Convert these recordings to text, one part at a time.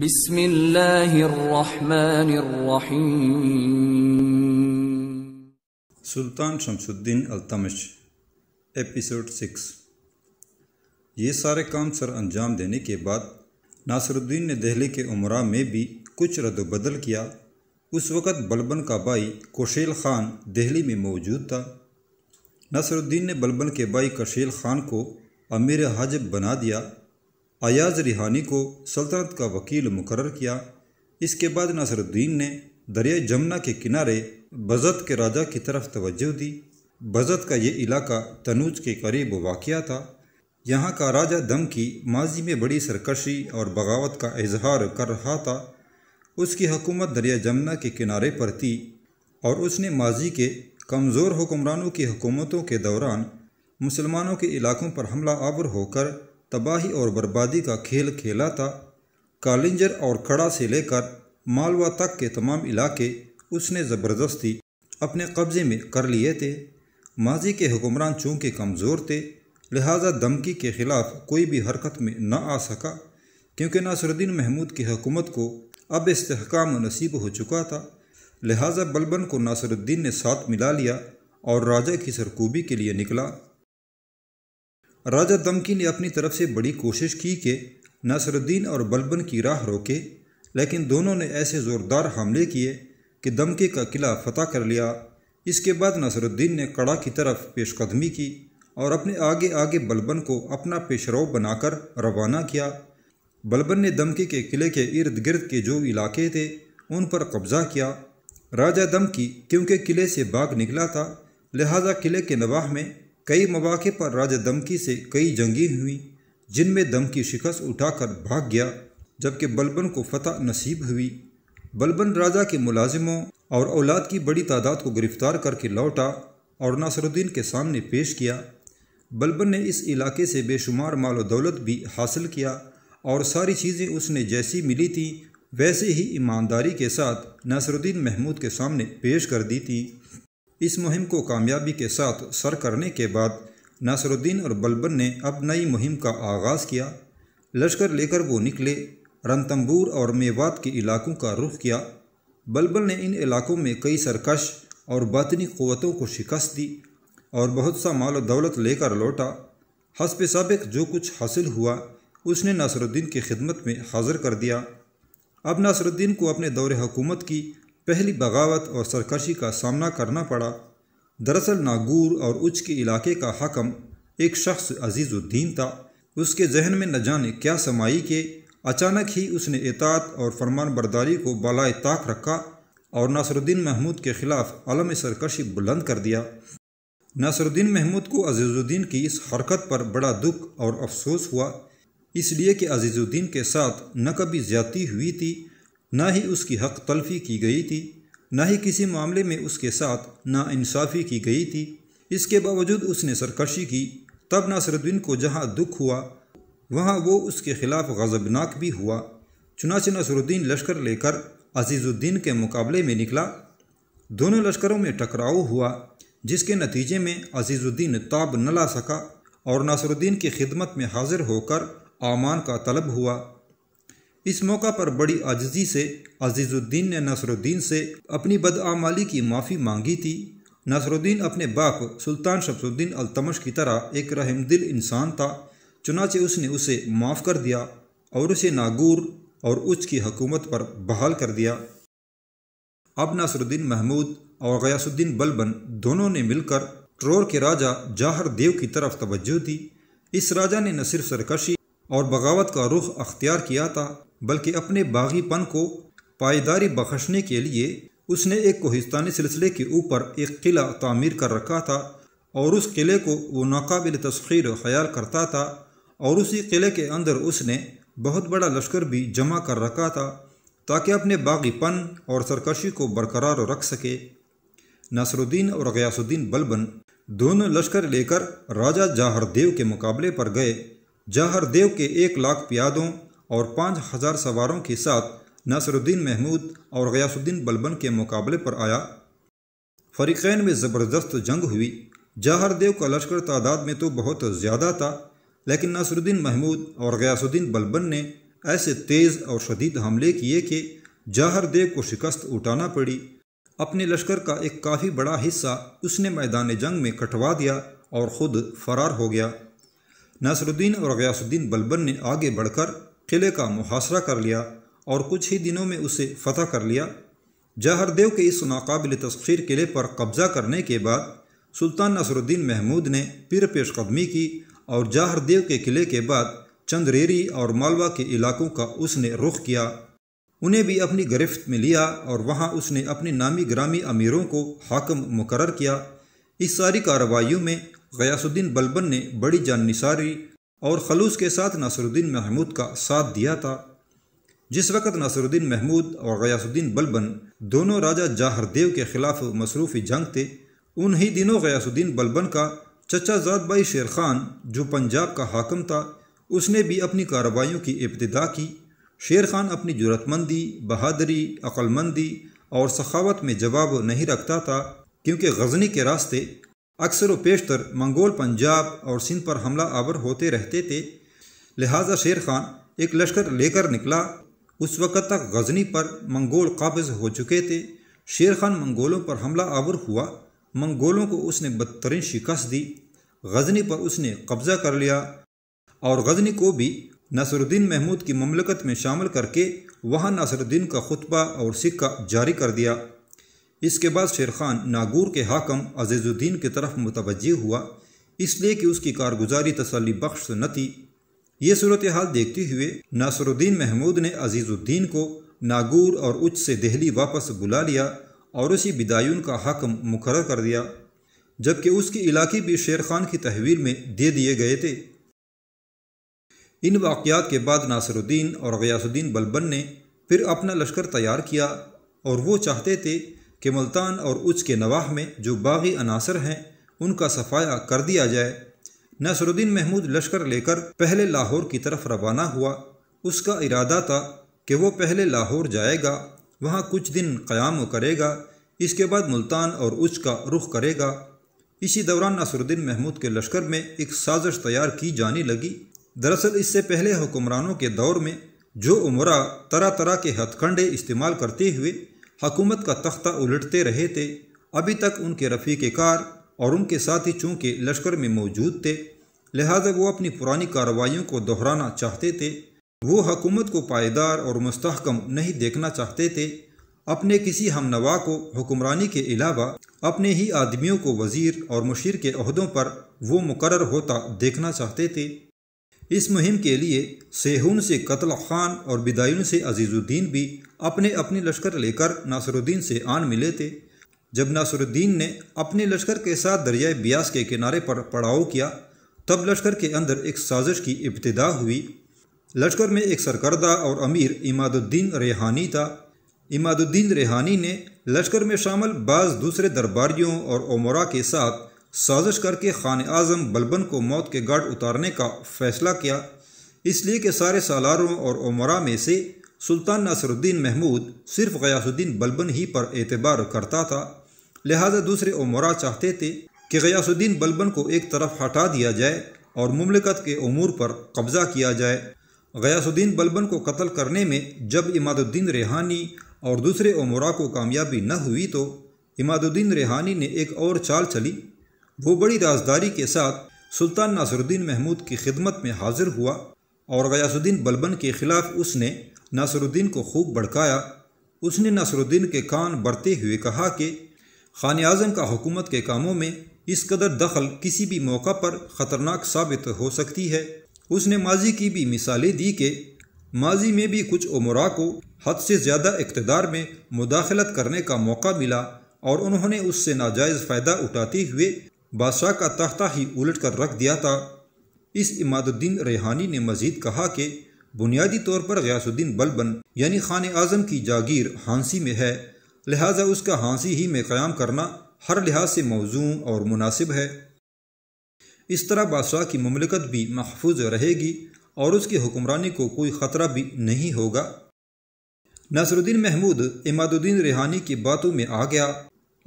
बिस्मिल्लाहिर्रहमानिर्रहीम Sultan Shamsuddin Altamash episode six ये सारे काम सर अंजाम देने के बाद नासरुद्दीन ने दहली के उमरा में भी कुछ रद्दबदल किया उस वक़्त बलबन का भाई कोशेल खान दिल्ली में मौजूद था नासरुद्दीन ने बलबन के भाई कशेल खान को अमीर हाजब बना दिया अयाज रिहानी को सल्तनत का वकील मुकर किया इसके बाद नसरुद्दीन ने दरिया जमुना के किनारे बजत के राजा की तरफ तवज्जो दी बजत का ये इलाका तनूज के करीब वाक़ था यहाँ का राजा दम की माजी में बड़ी सरकशी और बगावत का इजहार कर रहा था उसकी हकूमत दरिया जमुना के किनारे पर थी और उसने माजी के कमज़ोर हुक्मरानों की हुकूमतों के दौरान मुसलमानों के इलाकों पर हमला आवर होकर तबाही और बर्बादी का खेल खेला था कालिंजर और खड़ा से लेकर मालवा तक के तमाम इलाके उसने ज़बरदस्ती अपने कब्ज़े में कर लिए थे माजी के हुक्मरान चूँकि कमज़ोर थे लिहाजा धमकी के ख़िलाफ़ कोई भी हरकत में न आ सका क्योंकि नासरुद्दीन महमूद की हुकूमत को अब इसकाम नसीब हो चुका था लिहाजा बलबन को नासरुद्दीन ने साथ मिला लिया और राजा की सरकूबी के लिए निकला राजा दमकी ने अपनी तरफ से बड़ी कोशिश की कि नसरुद्दीन और बलबन की राह रोके लेकिन दोनों ने ऐसे ज़ोरदार हमले किए कि दमके का किला फतह कर लिया इसके बाद नसरुद्दीन ने कड़ा की तरफ पेशकदमी की और अपने आगे आगे बलबन को अपना पेशरो बनाकर रवाना किया बलबन ने दमके के किले के इर्द गिर्द के जो इलाके थे उन पर कब्ज़ा किया राजा दमकी क्योंकि किले से बाघ निकला था लिहाजा किले के नवाह में कई मौाक़े पर राजा दमकी से कई जंगी हुई जिनमें दमकी शिकस्त उठाकर भाग गया जबकि बलबन को फतह नसीब हुई बलबन राजा के मुलाजिमों और औलाद की बड़ी तादाद को गिरफ्तार करके लौटा और नासरुद्दीन के सामने पेश किया बलबन ने इस इलाके से बेशुमार मालो दौलत भी हासिल किया और सारी चीज़ें उसने जैसी मिली थी वैसे ही ईमानदारी के साथ नासरुद्दीन महमूद के सामने पेश कर दी थी इस मुहिम को कामयाबी के साथ सर करने के बाद नासरुद्दीन और बलबन ने अब नई मुहिम का आगाज़ किया लश्कर लेकर वो निकले रनतम्बूर और मेवात के इलाकों का रुख किया बलबन ने इन इलाकों में कई सरकश और बातनी क़वतों को शिकस्त दी और बहुत सा माल दौलत लेकर लौटा हसब सबक जो कुछ हासिल हुआ उसने नासरुद्दीन की खिदमत में हाजिर कर दिया अब नासरुद्दीन को अपने दौर हुकूमत की पहली बगावत और सरकशी का सामना करना पड़ा दरअसल नागूर और उच के इलाके का हकम एक शख्स अजीज़ुद्दीन था उसके जहन में न जाने क्या समाई के अचानक ही उसने एतात और फरमान बरदारी को बालाए ताक रखा और नासरुद्दीन महमूद के ख़िलाफ़ अलम सरकशी बुलंद कर दिया नासरुद्दीन महमूद को अजीज़ुद्दीन की इस हरकत पर बड़ा दुख और अफसोस हुआ इसलिए कि अजीज़ुद्दीन के साथ न कभी ज़्यादती हुई थी ना ही उसकी हक तलफी की गई थी ना ही किसी मामले में उसके साथ नाानसाफ़ी की गई थी इसके बावजूद उसने सरकशी की तब नासरुद्दीन को जहाँ दुख हुआ वहाँ वो उसके खिलाफ गजबनाक भी हुआ चुनाच नसरुद्दीन लश्कर लेकर अजीज़ुद्दीन के मुकाबले में निकला दोनों लश्करों में टकराव हुआ जिसके नतीजे में अजीज़ुद्दीन ताब न ला सका और नासरुद्दीन की खिदमत में हाजिर होकर आमान का तलब हुआ इस मौका पर बड़ी आजजी से अजीज़ुद्दीन ने नसरुद्दीन से अपनी बदआमाली की माफ़ी मांगी थी नसरुद्दीन अपने बाप सुल्तान शमसुद्दीन अलतमश की तरह एक रहमदिल इंसान था चुनाचे उसने उसे माफ़ कर दिया और उसे नागूर और की हकूमत पर बहाल कर दिया अब नसरुद्दीन महमूद और गयासुद्दीन बलबन दोनों ने मिलकर ट्रोर के राजा जाहर देव की तरफ तवज्जो दी इस राजा ने न सिर्फ सरकशी और बगावत का रुख अख्तियार किया था बल्कि अपने बागीपन को पायदारी बख्शने के लिए उसने एक कोहिस्तानी सिलसिले के ऊपर एक किला तामीर कर रखा था और उस किले को वो नाकबिल तस्खीर ख्याल करता था और उसी किले के अंदर उसने बहुत बड़ा लश्कर भी जमा कर रखा था ताकि अपने बागीपन और सरकशी को बरकरार रख सके नसरुद्दीन और गयासुद्दीन बलबन दोनों लश्कर लेकर राजा जाहरदेव के मुकाबले पर गए जाहरदेव के एक लाख प्यादों और पाँच हज़ार सवारों के साथ नसरुद्दीन महमूद और गयासुद्दीन बलबन के मुकाबले पर आया फरीकैन में ज़बरदस्त जंग हुई जहरदेव का लश्कर तादाद में तो बहुत ज़्यादा था लेकिन नसरुद्दीन महमूद और गयासुद्दीन बलबन ने ऐसे तेज़ और शदीद हमले किए कि जहरदेव को शिकस्त उठाना पड़ी अपने लश्कर का एक काफ़ी बड़ा हिस्सा उसने मैदान जंग में कटवा दिया और ख़ुद फरार हो गया नसरुद्दीन और गयासुद्दीन बलबन ने आगे बढ़कर किले का मुहासरा कर लिया और कुछ ही दिनों में उसे फतह कर लिया जहरदेव के इस नाकबिल तस्खीर किले पर कब्जा करने के बाद सुल्तान नसरुद्दीन महमूद ने पिर पेशकदमी की और जहरदेव के किले के बाद चंद्रेरी और मालवा के इलाकों का उसने रुख किया उन्हें भी अपनी गिरफ्त में लिया और वहाँ उसने अपने नामी ग्रामी अमीरों को हाकम मुकर किया इस सारी कार्रवाई में गयासुद्दीन बलबन ने बड़ी जान निसारी और खलूस के साथ नासरुद्दीन महमूद का साथ दिया था जिस वक्त नासरुद्दीन महमूद और गयासुद्दीन बलबन दोनों राजा जाहरदेव के खिलाफ मसरूफ़ी जंग थे उन्हीं दिनों गयासुद्दीन बलबन का चचा जात शेर खान जो पंजाब का हाकम था उसने भी अपनी कार्रवाइयों की इब्तदा की शेर खान अपनी जरूरतमंदी बहादरी अक्लमंदी और सखावत में जवाब नहीं रखता था क्योंकि गजनी के रास्ते अक्सर व पेशतर मंगोल पंजाब और सिंध पर हमला आवर होते रहते थे लिहाजा शेर खान एक लश्कर लेकर निकला उस वक़्त तक गजनी पर मंगोल काबज हो चुके थे शेर खान मंगोलों पर हमला आवर हुआ मंगोलों को उसने बदतरीन शिकस्त दी गजनी पर उसने कब्ज़ा कर लिया और गजनी को भी नसरुद्दीन महमूद की ममलकत में शामिल करके वहाँ नसरुद्दीन का खुतबा और सिक्का जारी कर दिया इसके बाद शेर खान नागौर के हाकम अजीज़ुद्दीन की तरफ मुतवजह हुआ इसलिए कि उसकी कारगुजारी तसली बख्श न थी ये सूरत हाल देखते हुए नासरुद्दीन महमूद ने अजीज़ुद्दीन को नागौर और उच्च से दहली वापस बुला लिया और उसी बिदायून का हकम मुकर कर दिया जबकि उसके इलाके भी शेर खान की तहवील में दे दिए गए थे इन वाक़ात के बाद नासरुद्दीन और गयासुद्दीन बलबन ने फिर अपना लश्कर तैयार किया और वो चाहते थे कि मुल्तान और उच के नवाह में जो बागी अनासर हैं उनका सफाया कर दिया जाए नसरुद्दीन महमूद लश्कर लेकर पहले लाहौर की तरफ रवाना हुआ उसका इरादा था कि वो पहले लाहौर जाएगा वहाँ कुछ दिन क़याम करेगा इसके बाद मुल्तान और उच का रुख करेगा इसी दौरान नसरुद्दीन महमूद के लश्कर में एक साजिश तैयार की जाने लगी दरअसल इससे पहले हुक्मरानों के दौर में जो उमरा तरह तरह के हथकंडे इस्तेमाल करते हुए हकूमत का तख्ता उलटते रहे थे अभी तक उनके रफ़ीक कार और उनके साथी चूँकि लश्कर में मौजूद थे लिहाजा वो अपनी पुरानी कार्रवाइयों को दोहराना चाहते थे वो हकूमत को पायदार और मस्तकम नहीं देखना चाहते थे अपने किसी हमनवा को हुक्मरानी के अलावा अपने ही आदमियों को वज़ीर और मशीर के अहदों पर वो मुकर होता देखना चाहते थे इस मुहिम के लिए सेहून से कतल खान और बिदायून से अजीज़ुद्दीन भी अपने अपने लश्कर लेकर नासरुद्दीन से आन मिले थे जब नासरुद्दीन ने अपने लश्कर के साथ दरियाए ब्यास के किनारे पर पड़ाव किया तब लश्कर के अंदर एक साजिश की इब्तदा हुई लश्कर में एक सरकर्दा और अमीर इमादुद्दीन रेहानी था इमादुद्दीन रेहानी ने लश्कर में शामिल बाज़ दूसरे दरबारियों और उमरा के साथ साजिश करके खान आजम बलबन को मौत के गार्ड उतारने का फैसला किया इसलिए कि सारे सालारों और उमरा में से सुल्तान नसरुद्दीन महमूद सिर्फ गयासुद्दीन बलबन ही पर एतबार करता था लिहाजा दूसरे उमरा चाहते थे कि गयासुद्दीन बलबन को एक तरफ हटा दिया जाए और ममलिकत के अमूर पर कब्ज़ा किया जाए गयासुद्दीन बलबन को कत्ल करने में जब इमादुद्दीन रेहानी और दूसरे उमरा को कामयाबी न हुई तो इमादुद्दीन रेहानी ने एक और चाल चली वो बड़ी राजदारी के साथ सुल्तान नासरुद्दीन महमूद की खिदमत में हाजिर हुआ और गयासुद्दीन बलबन के खिलाफ उसने नासरुद्दीन को खूब भड़काया उसने नासरुद्दीन के कान बढ़ते हुए कहा कि खान आजम का हुकूमत के कामों में इस कदर दखल किसी भी मौका पर ख़तरनाक साबित हो सकती है उसने माजी की भी मिसालें दी कि माजी में भी कुछ उमरा को हद से ज़्यादा इकतदार में मुदाखलत करने का मौका मिला और उन्होंने उससे नाजायज़ फ़ायदा उठाते हुए बादशाह का तख्ता ही उलट कर रख दिया था इस इमादुद्दीन रेहानी ने मजीद कहा कि बुनियादी तौर पर गयासुद्दीन बलबन यानी खान आजम की जागीर हांसी में है लिहाजा उसका हांसी ही में क़्याम करना हर लिहाज से मौजू और मुनासिब है इस तरह बादशाह की ममलिकत भी महफूज रहेगी और उसकी हुक्मरानी को कोई ख़तरा भी नहीं होगा नसरुद्दीन महमूद इमादुद्दीन रेहानी की बातों में आ गया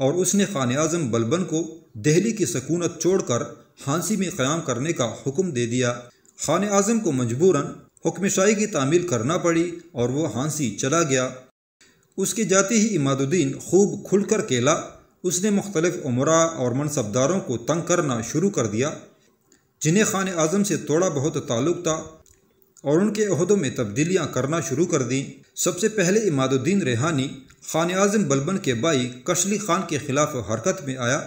और उसने खान आजम बलबन को दिल्ली की सकूनत छोड़कर हांसी में क़्याम करने का हुक्म दे दिया खान आजम को मजबूरन हुक्मशाही की तामील करना पड़ी और वह हांसी चला गया उसके जाते ही इमादुद्दीन खूब खुलकर केला उसने मुख्तलिफ उमरा और मनसबदारों को तंग करना शुरू कर दिया जिन्हें खान आजम से थोड़ा बहुत ताल्लुक था और उनके अहदों में तब्दीलियाँ करना शुरू कर दी सबसे पहले इमादुद्दीन रेहानी खान आजम बलबन के भाई कशली खान के खिलाफ हरकत में आया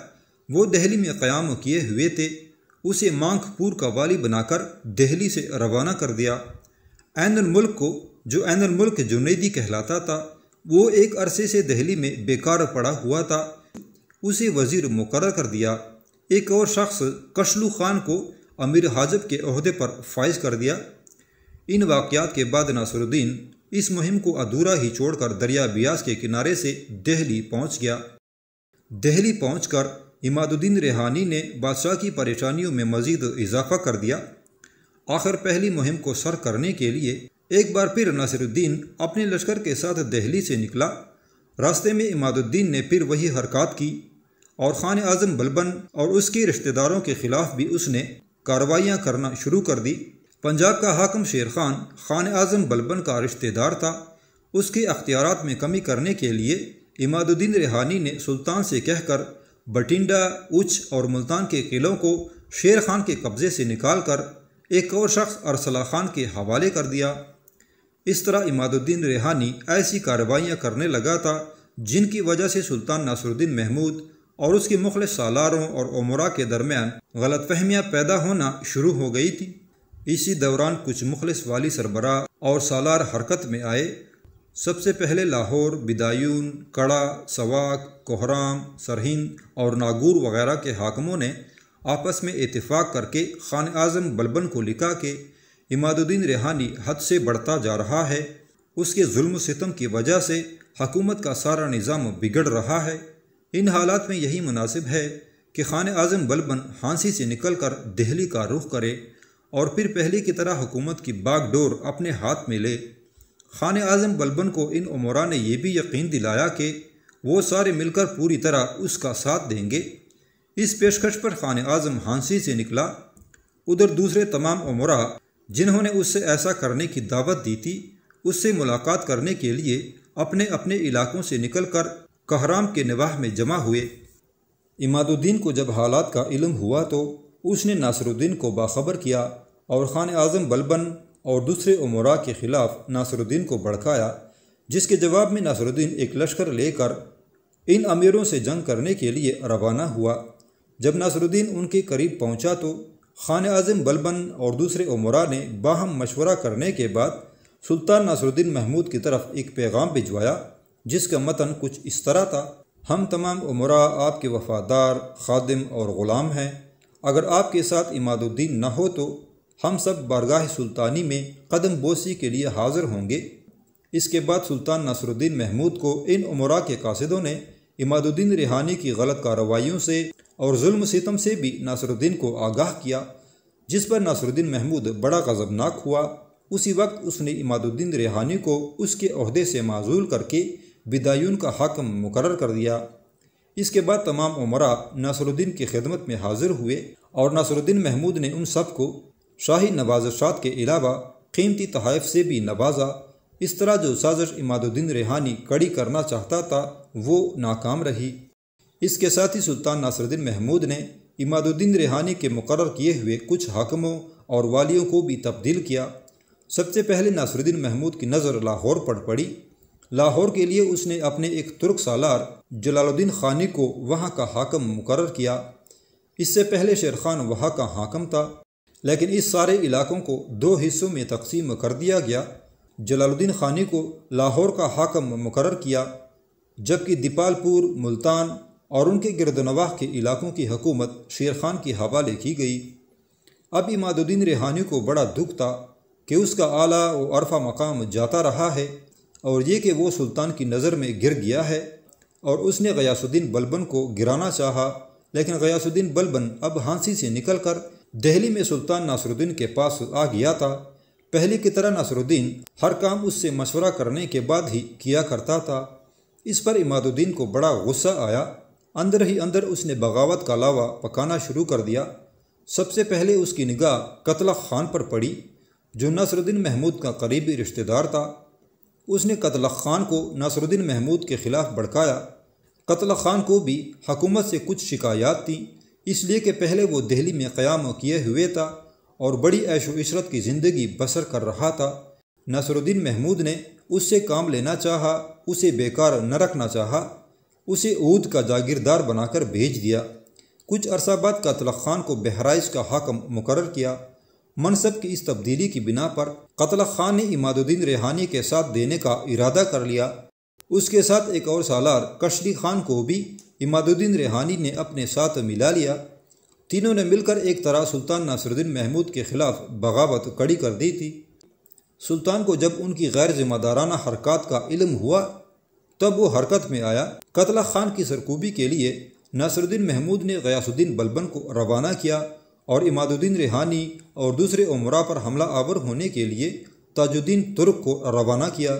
वो दहली में क़याम किए हुए थे उसे मांगपुर का वाली बनाकर दहली से रवाना कर दिया ऐन मुल्क को जो ऐन मुल्क जुनेदी कहलाता था वो एक अरसे से दहली में बेकार पड़ा हुआ था उसे वज़ीर मुकर कर दिया एक और शख्स कशलू खान को अमीर हाजब के अहदे पर फाइज कर दिया इन वाक़ात के बाद नासरुद्दीन इस मुहिम को अधूरा ही छोड़कर दरिया ब्यास के किनारे से दहली पहुंच गया दहली पहुंचकर इमादुद्दीन रेहानी ने बादशाह की परेशानियों में मजीद इजाफा कर दिया आखिर पहली मुहिम को सर करने के लिए एक बार फिर नासिरुद्दीन अपने लश्कर के साथ दहली से निकला रास्ते में इमादुद्दीन ने फिर वही हरकत की और ख़ान आज़म बलबन और उसके रिश्तेदारों के ख़िलाफ़ भी उसने कार्रवाइयाँ करना शुरू कर दी पंजाब का हाकम शेर खान ख़ान आज़म बलबन का रिश्तेदार था उसके अख्तियार में कमी करने के लिए इमादुद्दीन रेहानी ने सुल्तान से कहकर बटिंडा उच और मुल्तान के किलों को शेर खान के कब्ज़े से निकालकर एक और शख्स अरसला खान के हवाले कर दिया इस तरह इमादुद्दीन रेहानी ऐसी कार्रवाइयाँ करने लगा था जिनकी वजह से सुल्तान नासरुद्दीन महमूद और उसके मुखल सालारों और उमरा के दरमियान गलत फहमियाँ पैदा होना शुरू हो गई थी इसी दौरान कुछ मुखलस वाली सरबराह और सालार हरकत में आए सबसे पहले लाहौर बिदायून कड़ा सवाक कोहराम सरहिंद और नागूर वगैरह के हाकमों ने आपस में इतफ़ाक़ करके खान आजम बलबन को लिखा कि इमादुद्दीन रेहानी हद से बढ़ता जा रहा है उसके जुल्म सितम की वजह से हकूमत का सारा निज़ाम बिगड़ रहा है इन हालात में यही मुनासिब है कि खान आजम बलबन हांसी से निकल कर दिल्ली का रुख करे और फिर पहले की तरह हुकूमत की बागडोर अपने हाथ में ले खान आजम बलबन को इन उमरा ने यह भी यकीन दिलाया कि वो सारे मिलकर पूरी तरह उसका साथ देंगे इस पेशकश पर खान आजम हांसी से निकला उधर दूसरे तमाम उमरा जिन्होंने उससे ऐसा करने की दावत दी थी उससे मुलाकात करने के लिए अपने अपने इलाकों से निकलकर कहराम के निवाह में जमा हुए इमादुद्दीन को जब हालात का इलम हुआ तो उसने नासरुद्दीन को बाखबर किया और ख़ान आज़म बलबन और दूसरे उमरा के खिलाफ नासरुद्दीन को भड़काया जिसके जवाब में नासरुद्दीन एक लश्कर लेकर इन अमीरों से जंग करने के लिए रवाना हुआ जब नासरुद्दीन उनके करीब पहुंचा तो खान आजम बलबन और दूसरे उमरा ने बाहम मशवरा करने के बाद सुल्तान नासरुद्दीन महमूद की तरफ एक पैगाम भिजवाया जिसका मतन कुछ इस तरह था हम तमाम उमरा आपके वफ़ादार खादिम और ग़ुलाम हैं अगर आपके साथ इमादुद्दीन न हो तो हम सब बरगाह सुल्तानी में कदम बोसी के लिए हाजिर होंगे इसके बाद सुल्तान नसरुद्दीन महमूद को इन उमरा के कासदों ने इमादुद्दीन रिहानी की गलत कार्रवाइयों से और जुल्म सितम से भी नसरुद्दीन को आगाह किया जिस पर नसरुद्दीन महमूद बड़ा गजबनाक हुआ उसी वक्त उसने इमादुद्दीन रिहानी को उसके अहदे से माजूल करके विदायून का हाकम मुकर कर दिया इसके बाद तमाम उमरा नसरुद्दीन की खिदमत में हाजिर हुए और नसरुद्दीन महमूद ने उन सब को शाही नवाजशात के अलावा कीमती तहफ़ से भी नवाजा इस तरह जो साजिश इमादुद्दीन रेहानी कड़ी करना चाहता था वो नाकाम रही इसके साथ ही सुल्तान नासरुद्दीन महमूद ने इमादुद्दीन रेहानी के मुकर किए हुए कुछ हाकमों और वालियों को भी तब्दील किया सबसे पहले नासरुद्दीन महमूद की नज़र लाहौर पर पड़ी लाहौर के लिए उसने अपने एक तुर्क सालार जलालुद्दीन खानी को वहाँ का हाकम मुकर किया इससे पहले शेर खान वहाँ का हाकम था लेकिन इस सारे इलाकों को दो हिस्सों में तकसीम कर दिया गया जलालुद्दीन खानी को लाहौर का हाकम मुकर किया जबकि दीपालपुर मुल्तान और उनके गिरदनवाह के इलाकों की हकूमत शेर खान के हवाले की गई अब इमादुद्दीन रेहानी को बड़ा दुख था कि उसका आला व अरफा मकाम जाता रहा है और ये कि वो सुल्तान की नज़र में गिर गया है और उसने गयासुद्दीन बलबन को गिराना चाहा लेकिन गयासुद्दीन बलबन अब हाँसी से निकलकर दहली में सुल्तान नासरुद्दीन के पास आ गया था पहले की तरह नासरुद्दीन हर काम उससे मशवरा करने के बाद ही किया करता था इस पर इमादुद्दीन को बड़ा गुस्सा आया अंदर ही अंदर उसने बगावत का लावा पकाना शुरू कर दिया सबसे पहले उसकी निगाह कतला खान पर पड़ी जो नसरुद्दीन महमूद का करीबी रिश्तेदार था उसने कतला खान को नसरुद्दीन महमूद के ख़िलाफ़ भड़काया कतला खान को भी हकूमत से कुछ शिकायत थीं इसलिए कि पहले वो दिल्ली में क़्याम किए हुए था और बड़ी ऐशो इशरत की ज़िंदगी बसर कर रहा था नसरुद्दीन महमूद ने उससे काम लेना चाहा उसे बेकार न रखना चाहा उसे ऊद का जागीरदार बनाकर भेज दिया कुछ अरसा बाद कतल खान को बहराइश का हाकम मुकर किया मनसब की इस तब्दीली की बिना पर कतल खान ने इमादुद्दीन रेहानी के साथ देने का इरादा कर लिया उसके साथ एक और सालार कशली खान को भी इमादुद्दीन रेहानी ने अपने साथ मिला लिया तीनों ने मिलकर एक तरह सुल्तान नासरुद्दीन महमूद के खिलाफ बगावत कड़ी कर दी थी सुल्तान को जब उनकी गैर जिम्मेदाराना हरकत का इल्म हुआ तब वो हरकत में आया कतला खान की सरकूबी के लिए नासरुद्दीन महमूद ने गयासुद्दीन बलबन को रवाना किया और इमादुद्दीन रेहानी और दूसरे उमरा पर हमला आवर होने के लिए ताजुद्दीन तुर्क को रवाना किया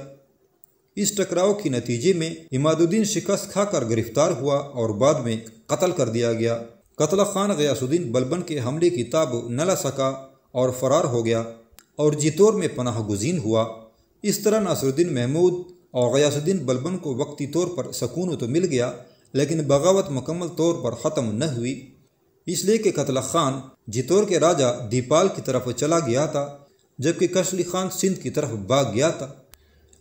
इस टकराव के नतीजे में इमादुद्दीन शिकस्त खाकर गिरफ्तार हुआ और बाद में कत्ल कर दिया गया कत्ल खान गयासुद्दीन बलबन के हमले की ताब न ला सका और फरार हो गया और जितौर में पनाह गुजीन हुआ इस तरह नासरुद्दीन महमूद और गयासुद्दीन बलबन को वक्ती तौर पर सकून तो मिल गया लेकिन बगावत मुकम्मल तौर पर ख़त्म न हुई इसलिए कि कत्ल खान जितौर के राजा दीपाल की तरफ चला गया था जबकि कशली खान सिंध की तरफ भाग गया था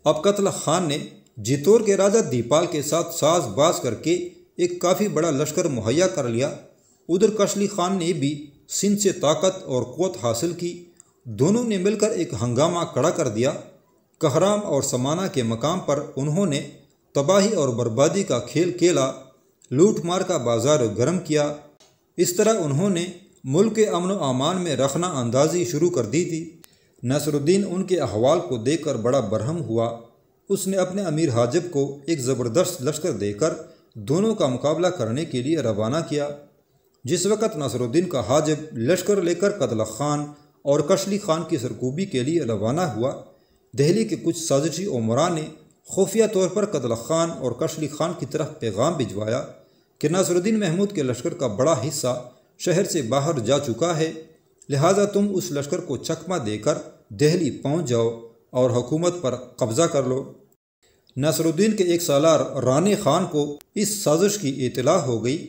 अब कतल खान ने जितौर के राजा दीपाल के साथ साज बाज करके एक काफ़ी बड़ा लश्कर मुहैया कर लिया उधर कशली खान ने भी सिंध से ताकत और कोत हासिल की दोनों ने मिलकर एक हंगामा खड़ा कर दिया कहराम और समाना के मकाम पर उन्होंने तबाही और बर्बादी का खेल खेला लूटमार का बाजार गर्म किया इस तरह उन्होंने मुल्क के अमन अमान में रखना अंदाजी शुरू कर दी थी नसरुद्दीन उनके अहवाल को देखकर बड़ा बरहम हुआ उसने अपने अमीर हाजिब को एक ज़बरदस्त लश्कर देकर दोनों का मुकाबला करने के लिए रवाना किया जिस वक़्त नसरुद्दीन का हाजिब लश्कर लेकर कतल खान और कशली खान की सरकूबी के लिए रवाना हुआ दहली के कुछ साजिशी उमरा ने खुफिया तौर पर कतल खान और कशली खान की तरफ पैगाम भिजवाया कि नसरुद्दीन महमूद के लश्कर का बड़ा हिस्सा शहर से बाहर जा चुका है लिहाजा तुम उस लश्कर को चकमा देकर दहली पहुंच जाओ और हुकूमत पर कब्जा कर लो नसरुद्दीन के एक सालार रान खान को इस साजिश की इतला हो गई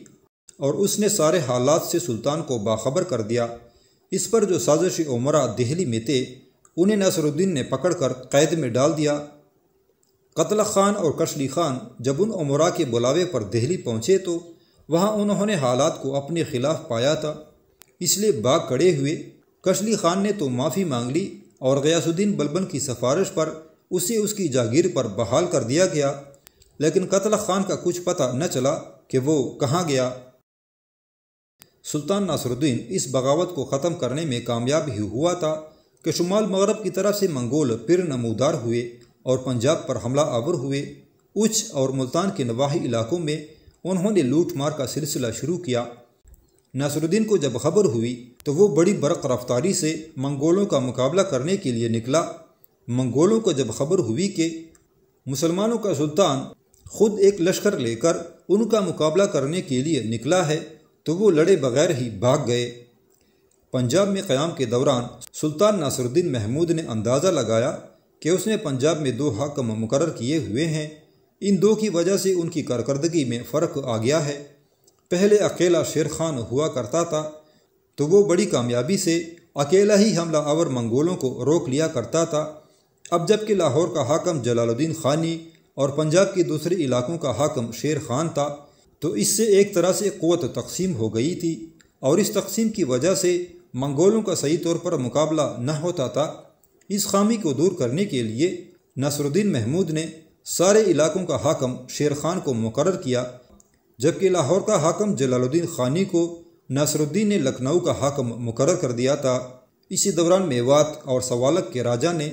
और उसने सारे हालात से सुल्तान को बाखबर कर दिया इस पर जो साजिश उमरा दहली में थे उन्हें नसरुद्दीन ने पकड़कर कैद में डाल दिया कतल खान और कशली खान जब उन उमरा के बुलावे पर दहली पहुँचे तो वहाँ उन्होंने हालात को अपने खिलाफ पाया था इसलिए बाग कड़े हुए कशली खान ने तो माफ़ी मांग ली और गयासुद्दीन बलबन की सिफारिश पर उसे उसकी जागीर पर बहाल कर दिया गया लेकिन कतला खान का कुछ पता न चला कि वो कहाँ गया सुल्तान नासरुद्दीन इस बगावत को ख़त्म करने में कामयाब ही हुआ था कि शुमाल मगरब की तरफ से मंगोल फिर नमूदार हुए और पंजाब पर हमला आवर हुए उच्च और मुल्तान के नवाही इलाकों में उन्होंने लूट मार का सिलसिला शुरू किया नसरुद्दीन को जब खबर हुई तो वो बड़ी बरक रफ्तारी से मंगोलों का मुकाबला करने के लिए निकला मंगोलों को जब खबर हुई कि मुसलमानों का सुल्तान खुद एक लश्कर लेकर उनका मुकाबला करने के लिए निकला है तो वो लड़े बगैर ही भाग गए पंजाब में क़्याम के दौरान सुल्तान नासरुद्दीन महमूद ने अंदाज़ा लगाया कि उसने पंजाब में दो हकम मुकर किए हुए हैं इन दो की वजह से उनकी कारकर्दगी में फ़र्क आ गया है पहले अकेला शेर खान हुआ करता था तो वो बड़ी कामयाबी से अकेला ही हमला आवर मंगोलों को रोक लिया करता था अब जबकि लाहौर का हाकम जलालुद्दीन खानी और पंजाब के दूसरे इलाकों का हाकम शेर खान था तो इससे एक तरह से क़वत तकसीम हो गई थी और इस तकसीम की वजह से मंगोलों का सही तौर पर मुकाबला न होता था इस खामी को दूर करने के लिए नसरुद्दीन महमूद ने सारे इलाकों का हाकम शेर खान को मुकर किया जबकि लाहौर का हाकम जलालुद्दीन खानी को नासरुद्दीन ने लखनऊ का हाकम मुकर कर दिया था इसी दौरान मेवात और सवालक के राजा ने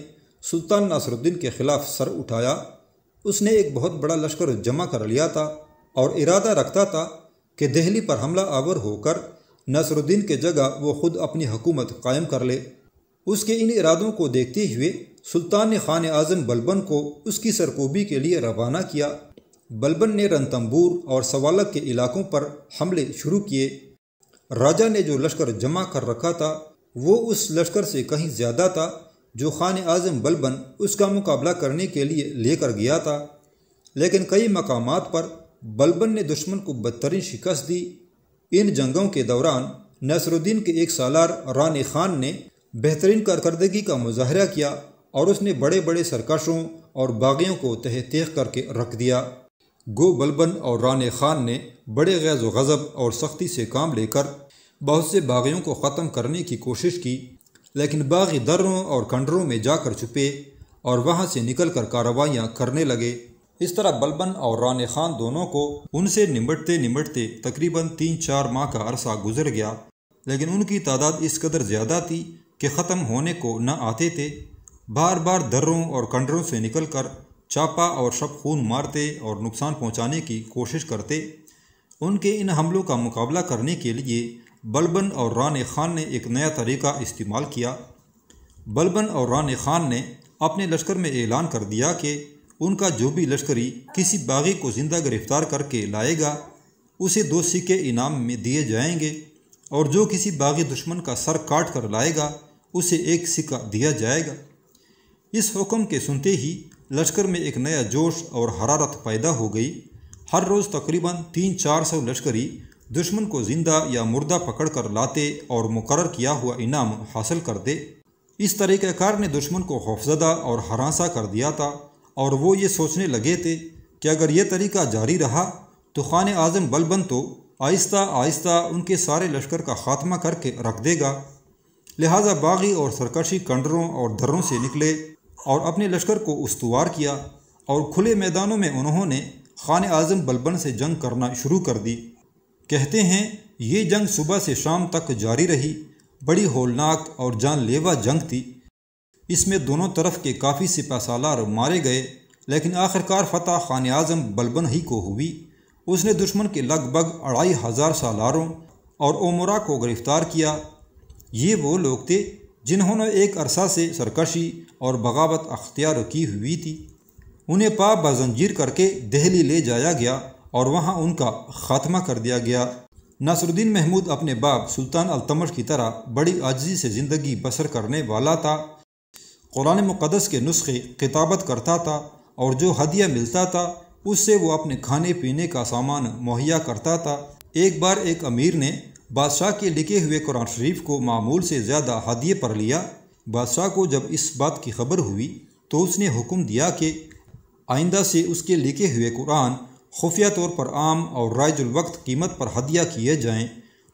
सुल्तान नासरुद्दीन के खिलाफ सर उठाया उसने एक बहुत बड़ा लश्कर जमा कर लिया था और इरादा रखता था कि दहली पर हमला आवर होकर नसरुद्दीन के जगह वो खुद अपनी हुकूमत कायम कर ले उसके इन इरादों को देखते हुए सुल्तान ने खान आजम बलबन को उसकी सरकोबी के लिए रवाना किया बलबन ने रनतंबूर और सवालक के इलाकों पर हमले शुरू किए राजा ने जो लश्कर जमा कर रखा था वो उस लश्कर से कहीं ज़्यादा था जो खान आजम बलबन उसका मुकाबला करने के लिए लेकर गया था लेकिन कई मकाम पर बलबन ने दुश्मन को बदतरीन शिकस्त दी इन जंगों के दौरान नसरुद्दीन के एक सालार रान खान ने बेहतरीन कारकरी का मुजाहरा किया और उसने बड़े बड़े सरकशों और बागियों को तह करके रख दिया गो बलबन और रान खान ने बड़े गैज़ गज़ब और सख्ती से काम लेकर बहुत से बागियों को ख़त्म करने की कोशिश की लेकिन बागी दर्रों और खंडरों में जाकर छुपे और वहाँ से निकल कर कार्रवाइयाँ करने लगे इस तरह बलबन और रान खान दोनों को उनसे निमटते निमटते तकरीबन तीन चार माह का अरसा गुजर गया लेकिन उनकी तादाद इस कदर ज़्यादा थी कि ख़त्म होने को न आते थे बार बार दर्रों और कंडरों से निकल कर चापा और खून मारते और नुकसान पहुंचाने की कोशिश करते उनके इन हमलों का मुकाबला करने के लिए बलबन और रान खान ने एक नया तरीका इस्तेमाल किया बलबन और रान खान ने अपने लश्कर में ऐलान कर दिया कि उनका जो भी लश्करी किसी बागी को ज़िंदा गिरफ्तार करके लाएगा उसे दो सिक्के इनाम में दिए जाएंगे और जो किसी बागी दुश्मन का सर काट कर लाएगा उसे एक सिक्का दिया जाएगा इस हुक्म के सुनते ही लश्कर में एक नया जोश और हरारत पैदा हो गई हर रोज़ तकरीबन तीन चार सौ लश्करी दुश्मन को ज़िंदा या मुर्दा पकड़ कर लाते और मुकर किया हुआ इनाम हासिल करते इस तरीक़ाकार ने दुश्मन को खौफजदा और हरासा कर दिया था और वो ये सोचने लगे थे कि अगर ये तरीका जारी रहा तो खान आजम बलबन तो आहिस्ता आहिस्ता उनके सारे लश्कर का खात्मा करके रख देगा लिहाजा बागी और सरकशी कंडरों और दर्रों से निकले और अपने लश्कर को उसवार किया और खुले मैदानों में उन्होंने खान आजम बलबन से जंग करना शुरू कर दी कहते हैं ये जंग सुबह से शाम तक जारी रही बड़ी होलनाक और जानलेवा जंग थी इसमें दोनों तरफ के काफ़ी सिपासालार मारे गए लेकिन आखिरकार फतह खान आजम बलबन ही को हुई उसने दुश्मन के लगभग अढ़ाई हज़ार सालारों और ओमरा को गिरफ्तार किया ये वो लोग थे जिन्होंने एक अरसा से सरकशी और बगावत अख्तियार की हुई थी उन्हें पाप बजंजीर करके दहली ले जाया गया और वहाँ उनका खात्मा कर दिया गया नासरुद्दीन महमूद अपने बाप सुल्तान अलतमश की तरह बड़ी आजी से ज़िंदगी बसर करने वाला था कुरान मुक़दस के नुस्खे किताबत करता था और जो हदिया मिलता था उससे वो अपने खाने पीने का सामान मुहैया करता था एक बार एक अमीर ने बादशाह के लिखे हुए कुरान शरीफ को मामूल से ज़्यादा हदिये पर लिया बादशाह को जब इस बात की खबर हुई तो उसने हुक्म दिया कि आइंदा से उसके लिखे हुए कुरान खुफिया तौर पर आम और वक्त कीमत पर हदिया किए जाएं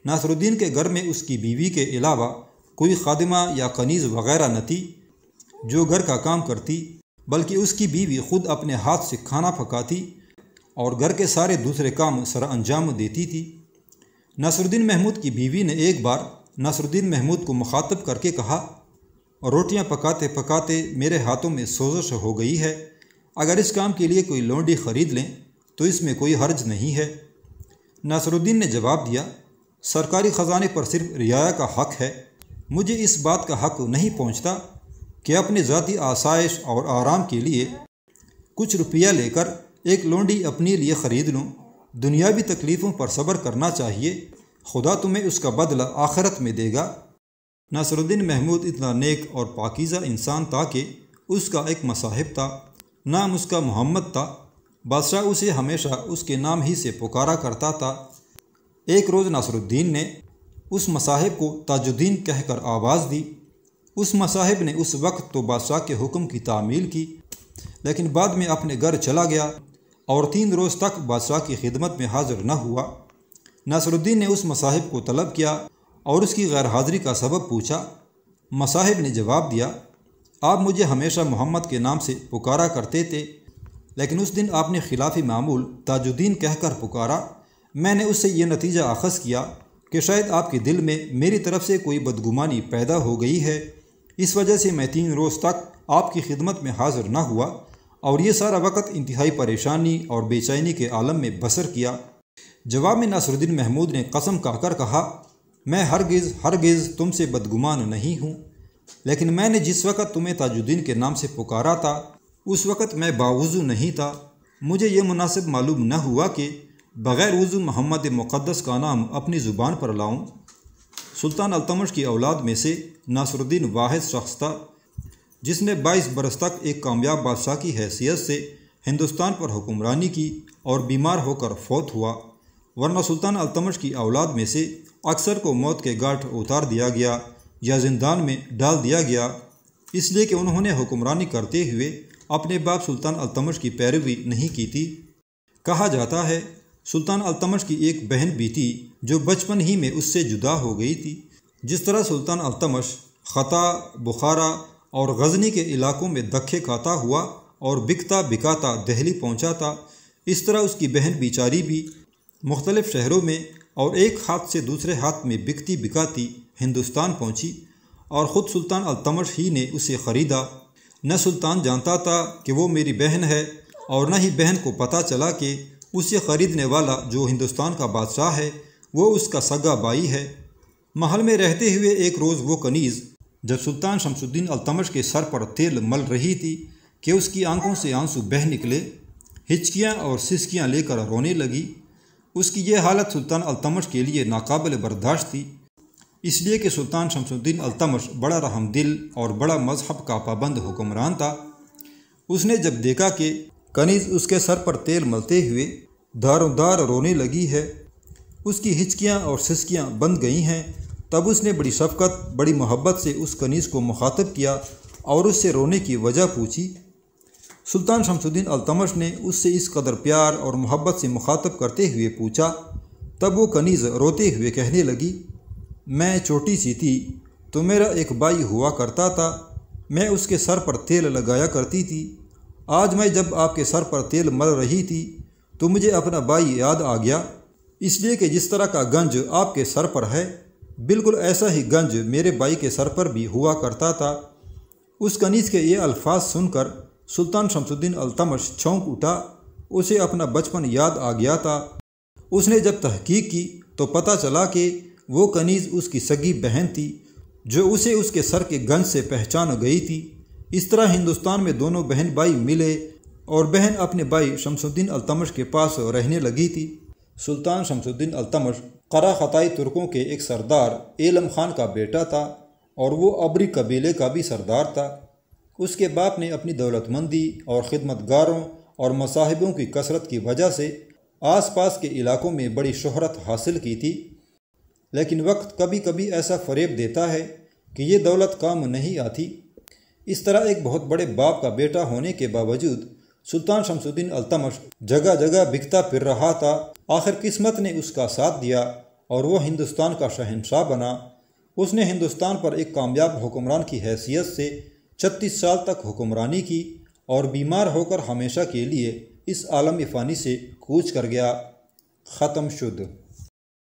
नासरुद्दीन के घर में उसकी बीवी के अलावा कोई खादिमा या कनीज़ वगैरह न थी जो घर का काम करती बल्कि उसकी बीवी खुद अपने हाथ से खाना पकाती और घर के सारे दूसरे काम सर अंजाम देती थी नसरुद्दीन महमूद की बीवी ने एक बार नसरुद्दीन महमूद को मुखातब करके कहा रोटियां पकाते पकाते मेरे हाथों में सोजश हो गई है अगर इस काम के लिए कोई लोंडी ख़रीद लें तो इसमें कोई हर्ज नहीं है नसरुद्दीन ने जवाब दिया सरकारी ख़जाने पर सिर्फ रियाया का हक है मुझे इस बात का हक नहीं पहुंचता कि अपने ज़ाती आसाइश और आराम के लिए कुछ रुपया लेकर एक लोंडी अपने लिए ख़रीद लूँ दुनियावी तकलीफ़ों पर सब्र करना चाहिए खुदा तुम्हें उसका बदला आखरत में देगा नासरुद्दीन महमूद इतना नेक और पाकिज़ा इंसान था कि उसका एक मसाहिब था नाम उसका मोहम्मद था बादशाह उसे हमेशा उसके नाम ही से पुकारा करता था एक रोज़ नासरुद्दीन ने उस मसाहिब को ताजुद्दीन कहकर आवाज़ दी उस मसाहिब ने उस वक्त तो बादशाह के हुक्म की तामील की लेकिन बाद में अपने घर चला गया और तीन रोज़ तक बादशाह की खिदमत में हाजिर न हुआ नासरुद्दीन ने उस मसाहिब को तलब किया और उसकी गैर हाज़िरी का सबब पूछा मसाहिब ने जवाब दिया आप मुझे हमेशा मोहम्मद के नाम से पुकारा करते थे लेकिन उस दिन आपने खिलाफी मामूल ताजुद्दीन कहकर पुकारा मैंने उससे यह नतीजा अखज़ किया कि शायद आपके दिल में मेरी तरफ़ से कोई बदगुमानी पैदा हो गई है इस वजह से मैं तीन रोज़ तक आपकी खिदमत में हाजिर न हुआ और ये सारा वक़्त इंतहाई परेशानी और बेचैनी के आलम में बसर किया जवाब में नासरुद्दीन महमूद ने कसम खाकर कहा मैं हरगिज़ हरगिज़ तुमसे बदगुमान नहीं हूँ लेकिन मैंने जिस वक़्त तुम्हें ताजुद्दीन के नाम से पुकारा था उस वक़्त मैं बावज़ू नहीं था मुझे ये मुनासिब मालूम न हुआ कि बग़ैर वज़ू मोहम्मद मुक़दस का नाम अपनी ज़ुबान पर लाऊं सुल्तान अलतमश की औलाद में से नासरुद्दीन वाहिद शख्स था जिसने 22 बरस तक एक कामयाब बादशाह की हैसियत से हिंदुस्तान पर हुक्मरानी की और बीमार होकर फौत हुआ वरना सुल्तान अलतमश की औलाद में से अक्सर को मौत के गाठ उतार दिया गया या जिंदान में डाल दिया गया इसलिए कि उन्होंने हुक्मरानी करते हुए अपने बाप सुल्तान अलतमश की पैरवी नहीं की थी कहा जाता है सुल्तान अलतमश की एक बहन भी थी जो बचपन ही में उससे जुदा हो गई थी जिस तरह सुल्तान अलतमश ख़ता बुखारा और गजनी के इलाकों में धक्के खाता हुआ और बिकता बिकाता दहली था इस तरह उसकी बहन बिचारी भी मुख्तलिफ़ शहरों में और एक हाथ से दूसरे हाथ में बिकती बिकाती हिंदुस्तान पहुंची और ख़ुद सुल्तान अलतमश ही ने उसे ख़रीदा न सुल्तान जानता था कि वो मेरी बहन है और न ही बहन को पता चला कि उसे ख़रीदने वाला जो हिंदुस्तान का बादशाह है वो उसका सगा बाई है महल में रहते हुए एक रोज़ वो कनीज़ जब सुल्तान शमसुद्दीन अलतमश के सर पर तेल मल रही थी कि उसकी आंखों से आंसू बह निकले हिचकियाँ और सिसकियाँ लेकर रोने लगी उसकी यह हालत सुल्तान अलतमश के लिए नाकबिल बर्दाश्त थी इसलिए कि सुल्तान शमसुद्दीन अलतमश बड़ा रहमदिल और बड़ा मजहब का पाबंद हुक्मरान था उसने जब देखा कि कनीज उसके सर पर तेल मलते हुए दारोदार रोने लगी है उसकी हिचकियाँ और सिसकियाँ बंद गई हैं तब उसने बड़ी शफकत बड़ी मोहब्बत से उस कनीज़ को मुखातब किया और उससे रोने की वजह पूछी सुल्तान शमसुद्दीन अलतमश ने उससे इस कदर प्यार और मोहब्बत से मुखातब करते हुए पूछा तब वो कनीज़ रोते हुए कहने लगी मैं छोटी सी थी तो मेरा एक बाई हुआ करता था मैं उसके सर पर तेल लगाया करती थी आज मैं जब आपके सर पर तेल मल रही थी तो मुझे अपना बाई याद आ गया इसलिए कि जिस तरह का गंज आपके सर पर है बिल्कुल ऐसा ही गंज मेरे बाई के सर पर भी हुआ करता था उस कनीज के ये अल्फाज सुनकर सुल्तान शमसुद्दीन अल्तमश चौंक उठा उसे अपना बचपन याद आ गया था उसने जब तहकीक की तो पता चला कि वो कनीज़ उसकी सगी बहन थी जो उसे उसके सर के गंज से पहचान गई थी इस तरह हिंदुस्तान में दोनों बहन भाई मिले और बहन अपने भाई शमसुद्दीन अल्तमश के पास रहने लगी थी सुल्तान शमसुद्दीन अल्तमश करा खतई तुर्कों के एक सरदार एलम खान का बेटा था और वो अबरी कबीले का भी सरदार था उसके बाप ने अपनी दौलतमंदी और ख़िदमतगारों और मसाहिबों की कसरत की वजह से आसपास के इलाकों में बड़ी शहरत हासिल की थी लेकिन वक्त कभी कभी ऐसा फरेब देता है कि ये दौलत काम नहीं आती इस तरह एक बहुत बड़े बाप का बेटा होने के बावजूद सुल्तान शमसुद्दीन अल्तमश जगह जगह बिकता फिर रहा था आखिर किस्मत ने उसका साथ दिया और वह हिंदुस्तान का शहनशाह बना उसने हिंदुस्तान पर एक कामयाब हुक्मरान की हैसियत से छत्तीस साल तक हुक्मरानी की और बीमार होकर हमेशा के लिए इस आलम फ़ानी से कूच कर गया ख़त्म शुद्ध